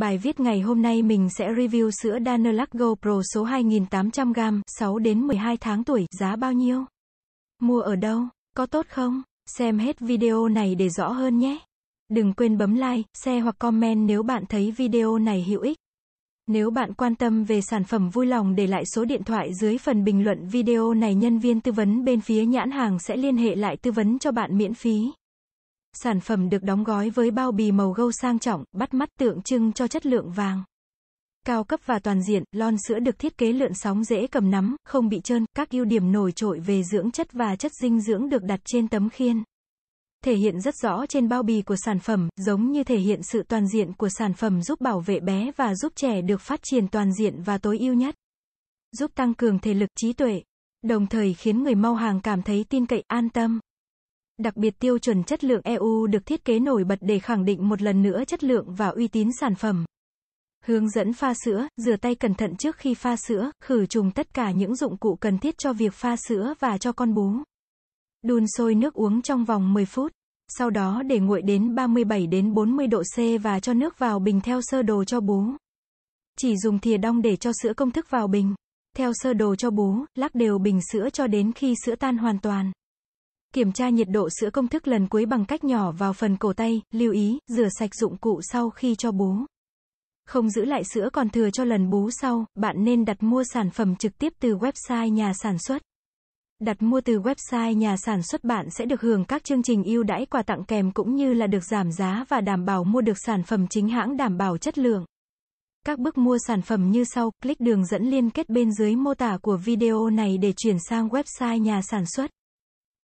Bài viết ngày hôm nay mình sẽ review sữa Danelac Go Pro số 2800g, 6 đến 12 tháng tuổi, giá bao nhiêu? Mua ở đâu? Có tốt không? Xem hết video này để rõ hơn nhé. Đừng quên bấm like, share hoặc comment nếu bạn thấy video này hữu ích. Nếu bạn quan tâm về sản phẩm vui lòng để lại số điện thoại dưới phần bình luận video này nhân viên tư vấn bên phía nhãn hàng sẽ liên hệ lại tư vấn cho bạn miễn phí. Sản phẩm được đóng gói với bao bì màu gâu sang trọng, bắt mắt tượng trưng cho chất lượng vàng. Cao cấp và toàn diện, lon sữa được thiết kế lượn sóng dễ cầm nắm, không bị trơn, các ưu điểm nổi trội về dưỡng chất và chất dinh dưỡng được đặt trên tấm khiên. Thể hiện rất rõ trên bao bì của sản phẩm, giống như thể hiện sự toàn diện của sản phẩm giúp bảo vệ bé và giúp trẻ được phát triển toàn diện và tối ưu nhất. Giúp tăng cường thể lực trí tuệ, đồng thời khiến người mau hàng cảm thấy tin cậy, an tâm. Đặc biệt tiêu chuẩn chất lượng EU được thiết kế nổi bật để khẳng định một lần nữa chất lượng và uy tín sản phẩm. Hướng dẫn pha sữa, rửa tay cẩn thận trước khi pha sữa, khử trùng tất cả những dụng cụ cần thiết cho việc pha sữa và cho con bú. Đun sôi nước uống trong vòng 10 phút. Sau đó để nguội đến 37 đến 40 độ C và cho nước vào bình theo sơ đồ cho bú. Chỉ dùng thìa đong để cho sữa công thức vào bình. Theo sơ đồ cho bú, lắc đều bình sữa cho đến khi sữa tan hoàn toàn. Kiểm tra nhiệt độ sữa công thức lần cuối bằng cách nhỏ vào phần cổ tay, lưu ý, rửa sạch dụng cụ sau khi cho bú. Không giữ lại sữa còn thừa cho lần bú sau, bạn nên đặt mua sản phẩm trực tiếp từ website nhà sản xuất. Đặt mua từ website nhà sản xuất bạn sẽ được hưởng các chương trình ưu đãi quà tặng kèm cũng như là được giảm giá và đảm bảo mua được sản phẩm chính hãng đảm bảo chất lượng. Các bước mua sản phẩm như sau, click đường dẫn liên kết bên dưới mô tả của video này để chuyển sang website nhà sản xuất.